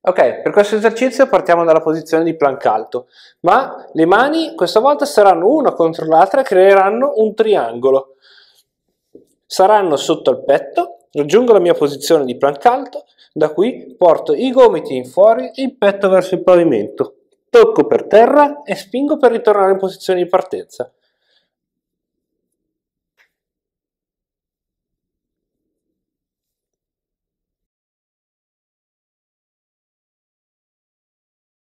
Ok, per questo esercizio partiamo dalla posizione di plank alto, ma le mani questa volta saranno una contro l'altra e creeranno un triangolo. Saranno sotto al petto, raggiungo la mia posizione di plank alto, da qui porto i gomiti in fuori e il petto verso il pavimento. Tocco per terra e spingo per ritornare in posizione di partenza.